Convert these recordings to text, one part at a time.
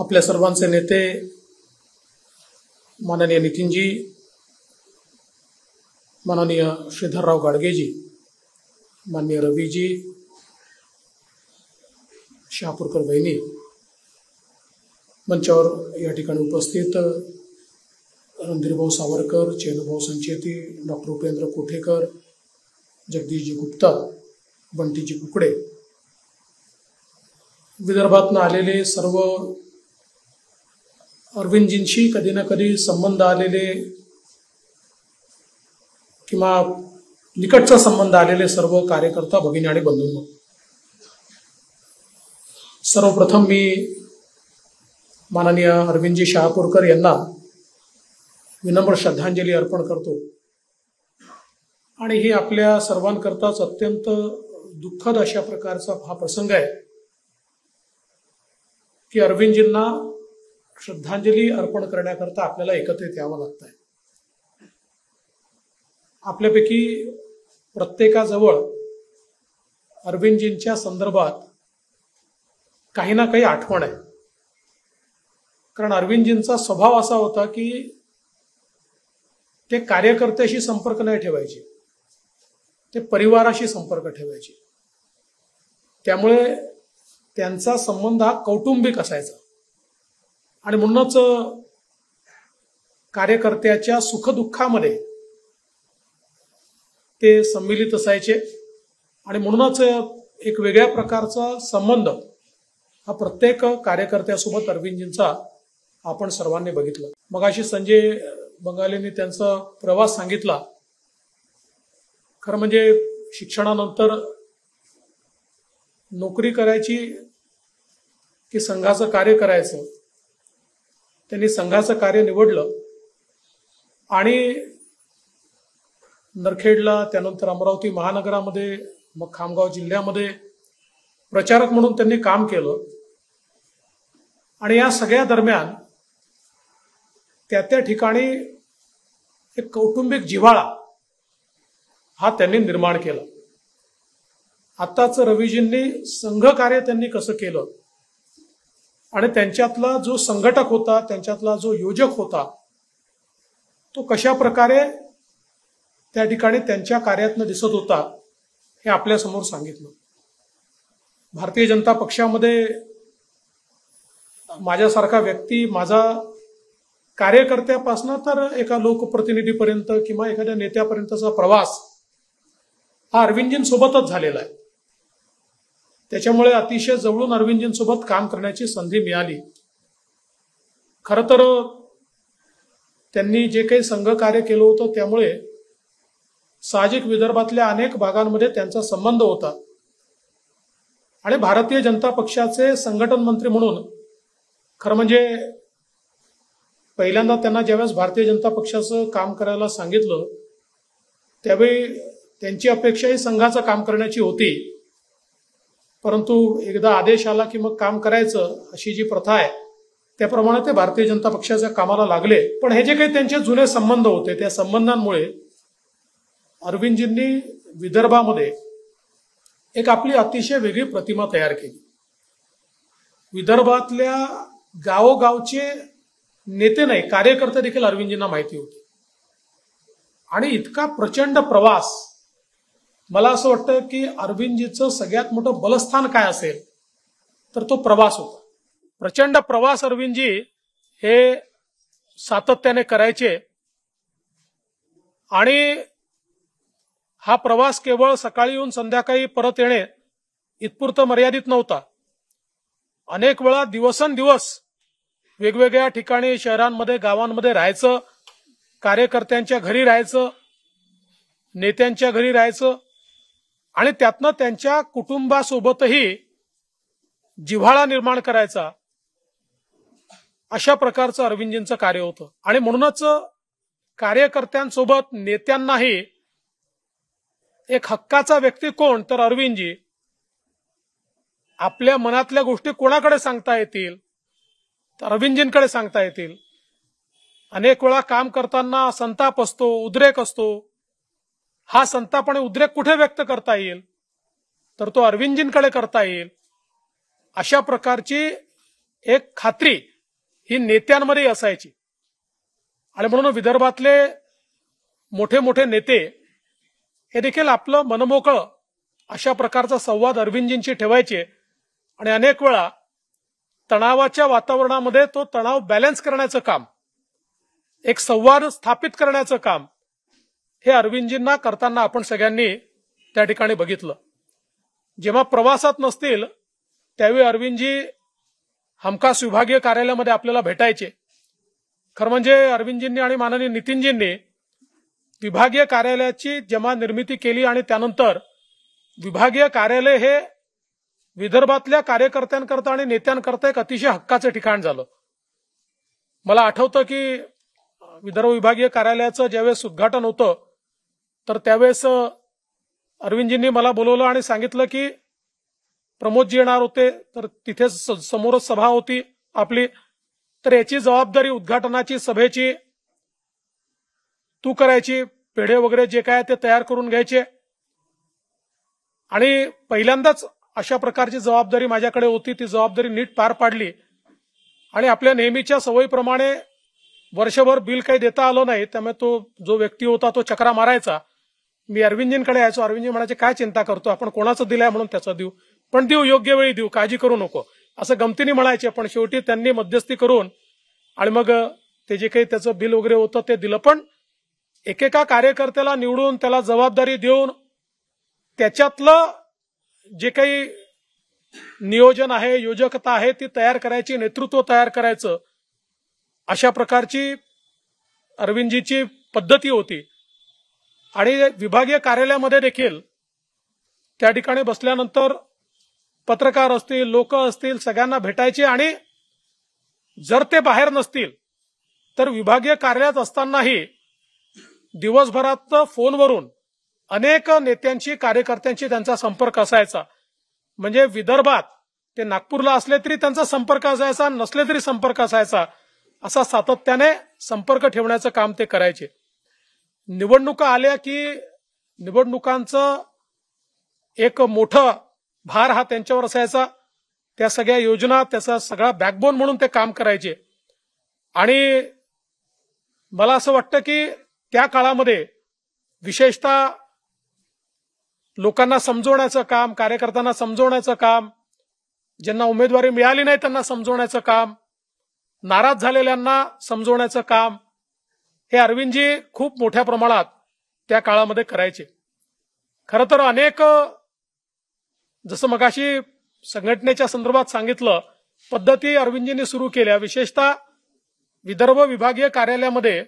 आपल्या सर्वांचे नेते माननीय नितीनजी माननीय श्रीधरराव गाडगेजी माननीय रवीजी शहापूरकर बहिणी मंचावर या ठिकाणी उपस्थित रणधीरभाऊ सावरकर चेनुभाऊ संचेती डॉक्टर उपेंद्र कोठेकर जगदीशजी गुप्ता बंटीजी कुकडे विदर्भातनं आलेले सर्व अरविंदजींशी कधी ना कधी संबंध आलेले किंवा निकटचा संबंध आलेले सर्व कार्यकर्ता भगिनी आणि बंधू सर्वप्रथम मी माननीय अरविंदजी शहापूरकर यांना विनम्र श्रद्धांजली अर्पण करतो आणि हे आपल्या सर्वांकरताच अत्यंत दुःखद अशा प्रकारचा हा प्रसंग आहे की अरविंदजींना श्रद्धांजली अर्पण करण्याकरता आपल्याला एकत्रित यावं लागत आहे आपल्यापैकी प्रत्येकाजवळ अरविंदजींच्या संदर्भात काही ना काही आठवण आहे कारण अरविंदजींचा स्वभाव असा होता की ते कार्यकर्त्याशी संपर्क नाही ठेवायचे ते परिवाराशी संपर्क ठेवायचे त्यामुळे त्यांचा संबंध हा कौटुंबिक असायचा आणि म्हणूनच कार्यकर्त्याच्या सुखदुःखामध्ये ते संमिलित असायचे आणि म्हणूनच एक वेगळ्या प्रकारचा संबंध हा प्रत्येक कार्यकर्त्यासोबत अरविंदजींचा आपण सर्वांनी बघितला मग अशी संजय बंगालींनी त्यांचा प्रवास सांगितला खरं म्हणजे शिक्षणानंतर नोकरी करायची की संघाचं कार्य करायचं त्यांनी संघाचं कार्य निवडलं आणि नरखेडला त्यानंतर अमरावती महानगरामध्ये मग खामगाव जिल्ह्यामध्ये प्रचारक म्हणून त्यांनी काम केलं आणि या सगळ्या दरम्यान त्या त्या ठिकाणी एक कौटुंबिक जिव्हाळा हा त्यांनी निर्माण केला आताच रवीजींनी संघ कार्य त्यांनी कसं केलं आणि त्यांच्यातला जो संघटक होता त्यांच्यातला जो योजक होता तो कशा प्रकारे त्या ठिकाणी त्यांच्या कार्यातनं दिसत होता हे आपल्यासमोर सांगितलं भारतीय जनता पक्षामध्ये माझ्यासारखा व्यक्ती माझा कार्यकर्त्यापासनं तर एका लोकप्रतिनिधीपर्यंत किंवा एखाद्या नेत्यापर्यंतचा प्रवास हा अरविंदजींसोबतच झालेला आहे त्याच्यामुळे अतिशय जवळून अरविंदजींसोबत काम करण्याची संधी मिळाली खर तर त्यांनी जे काही संघ कार्य केलं होतं त्यामुळे साहजिक विदर्भातल्या अनेक भागांमध्ये त्यांचा संबंध होता आणि भारतीय जनता पक्षाचे संघटन मंत्री म्हणून खरं म्हणजे पहिल्यांदा त्यांना ज्यावेळेस भारतीय जनता पक्षाचं काम करायला सांगितलं त्यावेळी त्यांची अपेक्षा ही संघाचं काम करण्याची होती परंतु एकदा आदेश आला की मग काम करायचं अशी जी प्रथा आहे त्याप्रमाणे ते भारतीय जनता पक्षाच्या कामाला लागले पण हे जे काही त्यांचे जुने संबंध होते त्या संबंधांमुळे अरविंदजींनी विदर्भामध्ये एक आपली अतिशय वेगळी प्रतिमा तयार केली विदर्भातल्या गावोगावचे नेते नाही कार्यकर्ते देखील अरविंदजींना माहिती होते आणि इतका प्रचंड प्रवास मला असं वाटतं की अरविंदजीचं सगळ्यात मोठं बलस्थान काय असेल तर तो प्रवास होता प्रचंड प्रवास अरविंदजी हे सातत्याने करायचे आणि हा प्रवास केवळ सकाळी येऊन संध्याकाळी परत येणे इतपुरतं मर्यादित नव्हता अनेक वेळा दिवसेंदिवस वेगवेगळ्या ठिकाणी शहरांमध्ये गावांमध्ये राहायचं कार्यकर्त्यांच्या घरी राहायचं नेत्यांच्या घरी राहायचं आणि त्यातनं त्यांच्या कुटुंबासोबतही जिव्हाळा निर्माण करायचा अशा प्रकारचं अरविंदजींचं कार्य होतं आणि म्हणूनच कार्यकर्त्यांसोबत नेत्यांनाही एक हक्काचा व्यक्ती कोण तर अरविंदजी आपल्या मनातल्या गोष्टी कोणाकडे सांगता येतील तर अरविंदजींकडे सांगता येतील अनेक वेळा काम करताना संताप असतो उद्रेक असतो हा संताप आणि उद्रेक कुठे व्यक्त करता येईल तर तो अरविंदजींकडे करता येईल अशा प्रकारची एक खात्री ही नेत्यांमध्ये असायची आणि म्हणून विदर्भातले मोठे मोठे नेते हे देखील आपलं मनमोकळं अशा प्रकारचा संवाद अरविंदजींशी ठेवायचे आणि अनेक वेळा तणावाच्या वातावरणामध्ये तो तणाव बॅलन्स करण्याचं काम एक संवाद स्थापित करण्याचं काम हे अरविंदजींना करताना आपण सगळ्यांनी त्या ठिकाणी बघितलं जेव्हा प्रवासात नसतील त्यावेळी अरविंदजी हमखास विभागीय कार्यालयामध्ये आपल्याला भेटायचे खरं म्हणजे अरविंदजींनी आणि माननीय नितीनजींनी विभागीय कार्यालयाची जेव्हा निर्मिती केली आणि त्यानंतर विभागीय कार्यालय हे विदर्भातल्या कार्यकर्त्यांकरता आणि नेत्यांकरता एक अतिशय हक्काचं ठिकाण झालं मला आठवतं की विदर्भ विभागीय कार्यालयाचं ज्यावेळेस उद्घाटन होतं तर त्यावेळेस अरविंदजींनी मला बोलवलं आणि सांगितलं की प्रमोदजी येणार होते तर तिथे समोरच सभा होती आपली तर याची जबाबदारी उद्घाटनाची सभेची तू करायची पेढे वगैरे जे काय ते तयार करून घ्यायचे आणि पहिल्यांदाच अशा प्रकारची जबाबदारी माझ्याकडे होती ती जबाबदारी नीट पार पाडली आणि आपल्या नेहमीच्या सवयीप्रमाणे वर्षभर बिल काही देता आलं नाही त्यामुळे तो जो व्यक्ती होता तो चक्रा मारायचा मी अरविंदजींकडे यायचो अरविंदजी म्हणायचे काय चिंता करतो आपण कोणाचं आहे म्हणून त्याचं देऊ पण देऊ योग्य वेळी देऊ काळजी करू नको असं गमतीने म्हणायचे पण शेवटी त्यांनी मध्यस्थी करून आणि मग ते जे काही त्याचं बिल वगैरे होतं ते दिलं पण एकेका कार्यकर्त्याला निवडून त्याला जबाबदारी देऊन त्याच्यातलं जे काही नियोजन आहे योजकता आहे ती तयार करायची नेतृत्व तयार करायचं अशा प्रकारची अरविंदजीची पद्धती होती आणि विभागीय कार्यालयामध्ये देखील त्या ठिकाणी बसल्यानंतर पत्रकार असतील लोक असतील सगळ्यांना भेटायचे आणि जर ते बाहेर नसतील तर विभागीय कार्यालयात असतानाही दिवसभरात फोनवरून अनेक नेत्यांची कार्यकर्त्यांशी त्यांचा संपर्क असायचा म्हणजे विदर्भात ते नागपूरला असले तरी त्यांचा संपर्क असायचा नसले तरी संपर्क असायचा असा सातत्याने संपर्क ठेवण्याचं काम ते करायचे निवडणुका आल्या की निवडणुकांचं एक मोठं भार हा त्यांच्यावर असायचा त्या सगळ्या योजना त्याचा सगळा बॅकबोन म्हणून ते काम करायचे आणि मला असं वाटतं की त्या काळामध्ये विशेषतः लोकांना समजवण्याचं काम कार्यकर्त्यांना समजवण्याचं काम ज्यांना उमेदवारी मिळाली नाही त्यांना समजवण्याचं काम नाराज झालेल्यांना समजवण्याचं काम हे अरविंदजी खूप मोठ्या प्रमाणात त्या काळामध्ये करायचे खरं तर अनेक जसं मगाशी संघटनेच्या संदर्भात सांगितलं पद्धती अरविंदजींनी सुरू केल्या विशेषतः विदर्भ विभागीय कार्यालयामध्ये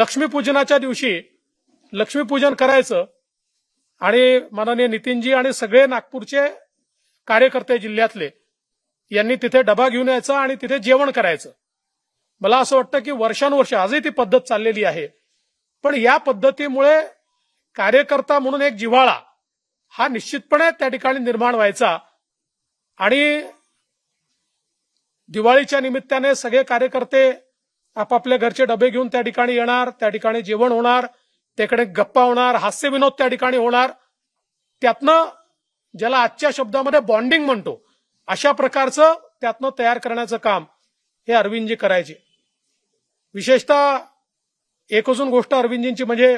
लक्ष्मीपूजनाच्या दिवशी लक्ष्मीपूजन करायचं आणि माननीय नितीनजी आणि सगळे नागपूरचे कार्यकर्ते जिल्ह्यातले यांनी तिथे डबा घेऊन यायचा आणि तिथे जेवण करायचं मला असं वाटतं की वर्षानुवर्ष आजही ती पद्धत चाललेली आहे पण या पद्धतीमुळे कार्यकर्ता म्हणून एक जिव्हाळा हा निश्चितपणे त्या ठिकाणी निर्माण व्हायचा आणि दिवाळीच्या निमित्ताने सगळे कार्यकर्ते आपापल्या घरचे डबे घेऊन त्या ठिकाणी येणार त्या ठिकाणी जेवण होणार त्याकडे गप्पा होणार हास्यविनोद त्या ठिकाणी होणार त्यातनं ज्याला आजच्या शब्दामध्ये बॉन्डिंग म्हणतो अशा प्रकारचं त्यातनं तयार करण्याचं काम हे अरविंदजी करायचे विशेषतः एक अजून गोष्ट अरविंदजींची म्हणजे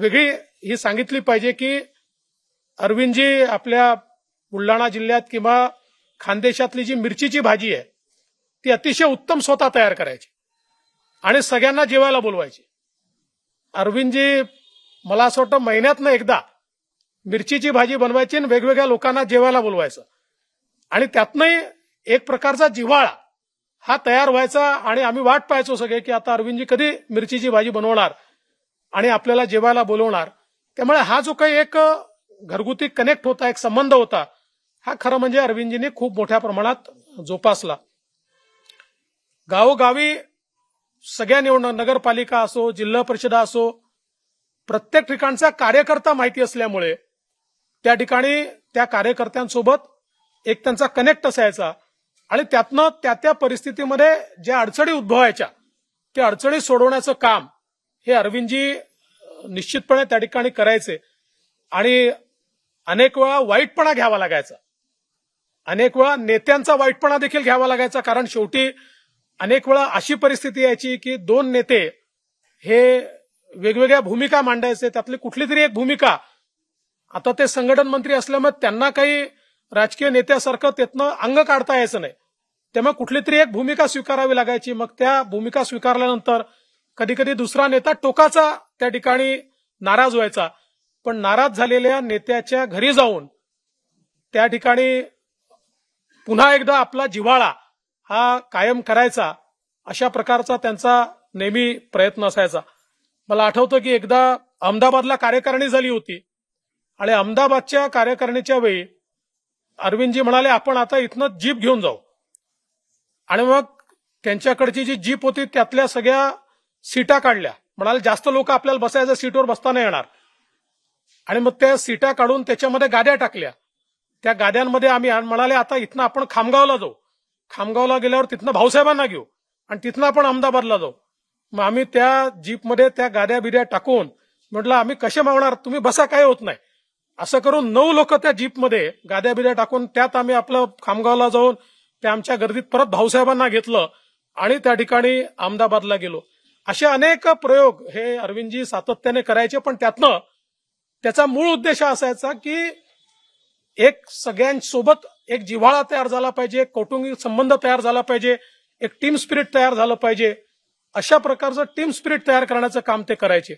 वेगळी ही सांगितली पाहिजे की अरविंदजी आपल्या बुलढाणा जिल्ह्यात किंवा खानदेशातली जी मिरचीची भाजी आहे ती अतिशय उत्तम स्वतः तयार करायची आणि सगळ्यांना जेवायला बोलवायची अरविंदजी मला असं वाटतं महिन्यातनं एकदा मिरचीची भाजी बनवायची आणि वेगवेगळ्या लोकांना जेवायला बोलवायचं आणि त्यातनंही एक प्रकारचा जिव्हाळा हा तयार व्हायचा आणि आम्ही वाट पाहायचो सगळे की आता अरविंदजी कधी मिरचीची भाजी बनवणार आणि आपल्याला जेवायला बोलवणार त्यामुळे हा जो काही एक घरगुती कनेक्ट होता एक संबंध होता हा खरं म्हणजे अरविंदजींनी खूप मोठ्या प्रमाणात जोपासला गावोगावी सगळ्या निवडणूक नगरपालिका असो जिल्हा परिषदा असो प्रत्येक ठिकाणचा कार्यकर्ता माहिती असल्यामुळे त्या ठिकाणी त्या कार्यकर्त्यांसोबत एक त्यांचा कनेक्ट असायचा आणि त्यातनं त्या त्या परिस्थितीमध्ये ज्या अडचणी उद्भवायच्या त्या अडचणी सोडवण्याचं काम हे अरविंदजी निश्चितपणे त्या ठिकाणी करायचे आणि अनेक वेळा वाईटपणा घ्यावा लागायचा अनेक वेळा नेत्यांचा वाईटपणा देखील घ्यावा लागायचा कारण शेवटी अनेक वेळा अशी परिस्थिती यायची की दोन नेते हे वेगवेगळ्या भूमिका मांडायचे त्यातली कुठली तरी एक भूमिका आता ते संघटन मंत्री असल्यामुळे त्यांना काही राजकीय नेत्यासारखं त्यातनं अंग काढता यायचं नाही त्यामुळे कुठली तरी एक भूमिका स्वीकारावी लागायची मग त्या भूमिका स्वीकारल्यानंतर कधी कधी दुसरा नेता टोकाचा त्या ठिकाणी नाराज व्हायचा पण नाराज झालेल्या नेत्याच्या घरी जाऊन त्या ठिकाणी पुन्हा एकदा आपला जिव्हाळा हा कायम करायचा अशा प्रकारचा त्यांचा नेहमी प्रयत्न असायचा मला आठवतं की एकदा अहमदाबादला कार्यकारिणी झाली होती आणि अहमदाबादच्या कार्यकारिणीच्या वेळी अरविंदजी म्हणाले आपण आता इथनं जीप घेऊन जाऊ आणि मग त्यांच्याकडची जी जीप होती त्यातल्या सगळ्या सीटा काढल्या म्हणाले जास्त लोक आपल्याला बसायचं सीटवर बसता येणार आणि मग त्या सीटा काढून त्याच्यामध्ये गाड्या टाकल्या त्या गाद्यांमध्ये आम्ही म्हणाले आता इथनं आपण खामगावला जाऊ खामगावला गेल्यावर तिथनं भाऊसाहेबांना घेऊ आणि तिथनं आपण अहमदाबादला जाऊ मग आम्ही त्या जीपमध्ये त्या गाद्या बिद्या टाकून म्हटलं आम्ही कसे मावणार तुम्ही बसा काय होत नाही असं करून नऊ लोक त्या जीपमध्ये गाद्या बिद्या टाकून त्यात आम्ही आपलं खामगावला जाऊन त्या आमच्या गर्दीत परत भाऊसाहेबांना घेतलं आणि त्या ठिकाणी अहमदाबादला गेलो असे अनेक प्रयोग हे अरविंदजी सातत्याने करायचे पण त्यातनं त्याचा मूळ उद्देश असायचा की एक सगळ्यांसोबत एक जिव्हाळा तयार झाला पाहिजे कौटुंबिक संबंध तयार झाला पाहिजे एक टीम स्पिरिट तयार झालं पाहिजे अशा प्रकारचं टीम स्पिरिट तयार करण्याचं काम ते करायचे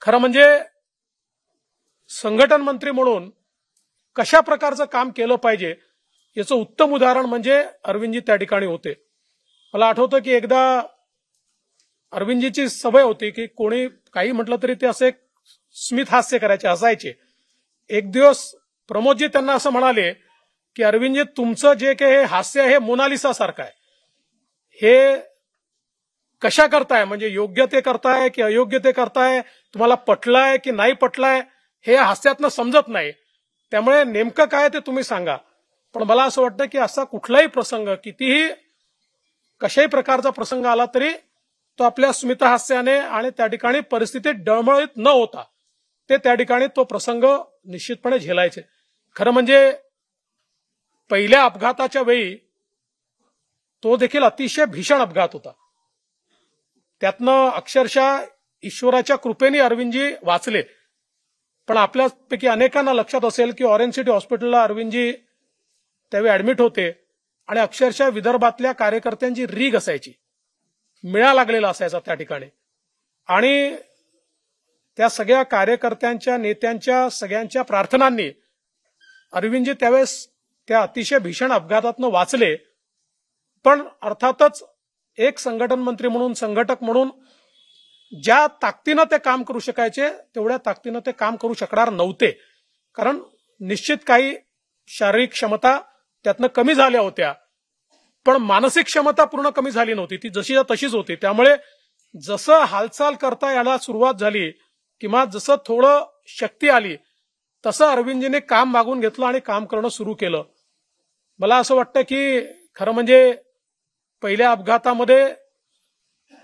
खरं म्हणजे संघटन मंत्री म्हणून कशा प्रकारचं काम केलं पाहिजे याचं उत्तम उदाहरण म्हणजे अरविंदजी त्या ठिकाणी होते मला आठवतं की एकदा अरविंदजीची सवय होती की कोणी काही म्हटलं तरी ते असे स्मित हास्य करायचे हसायचे एक दिवस प्रमोदजी त्यांना असं म्हणाले की अरविंदजी तुमचं जे काही हे हास्य हे मोनालिसा सारखं आहे हे कशा करताय म्हणजे योग्य ते करताय की अयोग्य ते करताय तुम्हाला पटलाय की नाही पटलाय हे हास्यातनं समजत नाही त्यामुळे नेमकं काय ते तुम्ही सांगा पण मला असं वाटतं की असा कुठलाही प्रसंग कितीही कशाही प्रकारचा प्रसंग आला तरी तो आपल्या हास्याने आणि त्या ठिकाणी परिस्थिती डळमळीत न होता ते त्या ठिकाणी तो प्रसंग निश्चितपणे झेलायचे खरं म्हणजे पहिल्या अपघाताच्या वेळी तो देखील अतिशय भीषण अपघात होता त्यातनं अक्षरशः ईश्वराच्या कृपेने अरविंदजी वाचले पण आपल्यापैकी अनेकांना लक्षात असेल की ऑरेंज सिटी हॉस्पिटलला अरविंदजी त्यावेळी ऍडमिट होते आणि अक्षरशः विदर्भातल्या कार्यकर्त्यांची रीग असायची मिळा लागलेला असायचा त्या ठिकाणी आणि त्या सगळ्या कार्यकर्त्यांच्या नेत्यांच्या सगळ्यांच्या प्रार्थनांनी अरविंदजी त्यावेळेस त्या अतिशय भीषण अपघातातनं वाचले पण अर्थातच एक संघटन मंत्री म्हणून संघटक म्हणून ज्या ताकदीनं ते काम करू शकायचे तेवढ्या ताकदीनं ते काम करू शकणार नव्हते कारण निश्चित काही शारीरिक क्षमता त्यातनं कमी झाल्या होत्या पण मानसिक क्षमता पूर्ण कमी झाली नव्हती ती जशी तशीच होती त्यामुळे जसं हालचाल करता याला सुरुवात झाली किंवा जसं थोडं शक्ती आली तसं अरविंदजीने काम मागून घेतलं आणि काम करणं सुरू केलं मला असं वाटतं की खरं म्हणजे पहिल्या अपघातामध्ये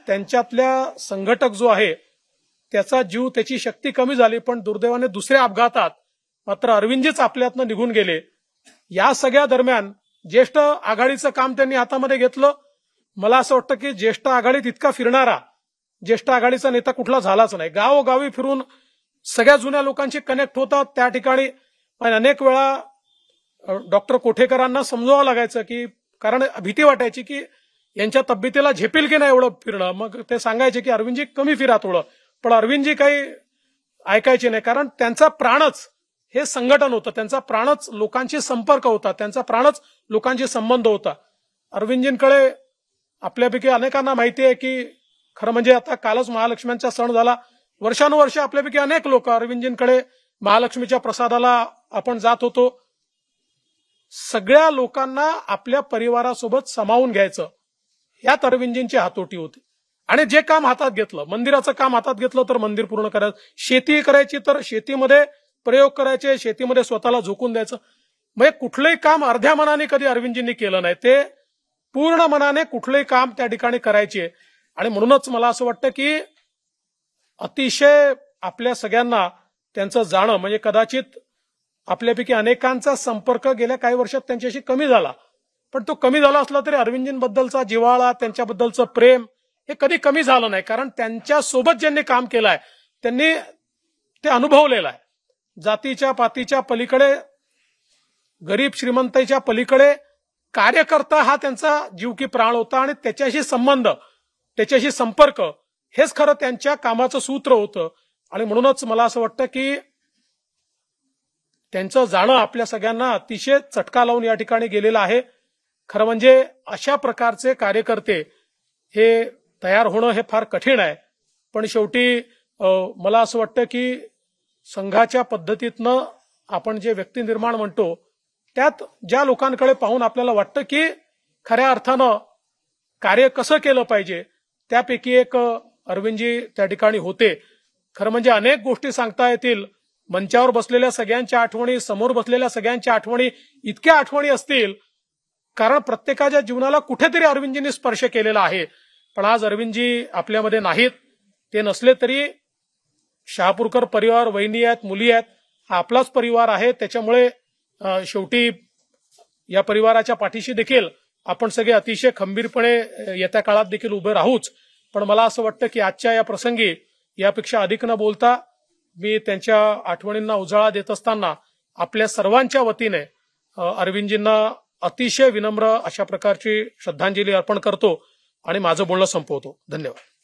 त्यांच्यातल्या संघटक जो आहे त्याचा जीव त्याची शक्ती कमी झाली पण दुर्दैवाने दुसऱ्या अपघातात मात्र अरविंदजीच आपल्यातनं निघून गेले या सगळ्या दरम्यान ज्येष्ठ आघाडीचं काम त्यांनी हातामध्ये घेतलं मला असं वाटतं की ज्येष्ठ आघाडीत इतका फिरणारा ज्येष्ठ आघाडीचा नेता कुठला झालाच नाही गावोगावी फिरून सगळ्या जुन्या लोकांशी कनेक्ट होतात त्या ठिकाणी पण अनेक वेळा डॉक्टर कोठेकरांना समजावं लागायचं की कारण भीती वाटायची की यांच्या तब्येतीला झेपेल की नाही एवढं फिरणं मग ते सांगायचे की अरविंदजी कमी फिरा थोडं पण अरविंदजी काही ऐकायचे नाही कारण त्यांचा प्राणच हे संघटन होतं त्यांचा प्राणच लोकांशी संपर्क होता त्यांचा प्राणच लोकांशी संबंध होता अरविंदजींकडे आपल्यापैकी अनेकांना माहिती आहे की खरं म्हणजे आता कालच महालक्ष्म्यांचा सण झाला वर्षानुवर्ष आपल्यापैकी अनेक लोक अरविंदजींकडे महालक्ष्मीच्या प्रसादाला आपण जात होतो सगळ्या लोकांना आपल्या परिवारासोबत समावून घ्यायचं यात अरविंदजींची हातोटी होती आणि जे काम हातात घेतलं मंदिराचं काम हातात घेतलं तर मंदिर पूर्ण करायचं शेती करायची तर शेतीमध्ये प्रयोग करायचे शेतीमध्ये स्वतःला झोकून द्यायचं म्हणजे कुठलंही काम अर्ध्या मनाने कधी अरविंदजींनी केलं नाही ते पूर्ण मनाने कुठलंही काम त्या ठिकाणी करायचे आणि म्हणूनच मला असं वाटतं की अतिशय आपल्या सगळ्यांना त्यांचं जाणं म्हणजे कदाचित आपल्यापैकी अनेकांचा संपर्क गेल्या काही वर्षात त्यांच्याशी कमी झाला पण तो कमी झाला असला तरी अरविंदजींबद्दलचा जिवाळा त्यांच्याबद्दलचं प्रेम हे कधी कमी झालं नाही कारण त्यांच्या सोबत ज्यांनी काम केलं आहे त्यांनी ते अनुभवलेलं आहे जातीच्या पातीच्या पलीकडे गरीब श्रीमंताच्या पलीकडे कार्यकर्ता हा त्यांचा जीव की प्राण होता आणि त्याच्याशी संबंध त्याच्याशी संपर्क हेच खरं त्यांच्या कामाचं सूत्र होतं आणि म्हणूनच मला असं वाटतं की त्यांचं जाणं आपल्या सगळ्यांना अतिशय चटका लावून या ठिकाणी गेलेलं आहे खरं म्हणजे अशा प्रकारचे कार्यकर्ते हे तयार होणं हे फार कठीण आहे पण शेवटी मला असं वाटतं की संघाच्या पद्धतीतनं आपण जे व्यक्ती निर्माण म्हणतो त्यात ज्या लोकांकडे पाहून आपल्याला वाटतं की खऱ्या अर्थानं कार्य कसं केलं पाहिजे त्यापैकी एक अरविंदजी त्या ठिकाणी होते खरं म्हणजे अनेक गोष्टी सांगता येतील मंचावर बसलेल्या सगळ्यांच्या आठवणी समोर बसलेल्या सगळ्यांच्या आठवणी इतक्या आठवणी असतील कारण प्रत्येकाच्या जीवनाला कुठेतरी अरविंदजींनी स्पर्श केलेला आहे पण आज अरविंदजी आपल्यामध्ये नाहीत ते नसले तरी शहापूरकर परिवार वहिनी आहेत मुली आहेत आपलाच परिवार आहे त्याच्यामुळे शेवटी या परिवाराच्या पाठीशी देखील आपण सगळे अतिशय खंबीरपणे येत्या काळात देखील उभे राहूच पण मला असं वाटतं की आजच्या या प्रसंगी यापेक्षा अधिक न बोलता मी त्यांच्या आठवणींना उजाळा देत असताना आपल्या सर्वांच्या वतीने अरविंदजींना अतिशय विनम्र अशा प्रकारची श्रद्धांजली अर्पण करतो आणि माझं बोलणं संपवतो धन्यवाद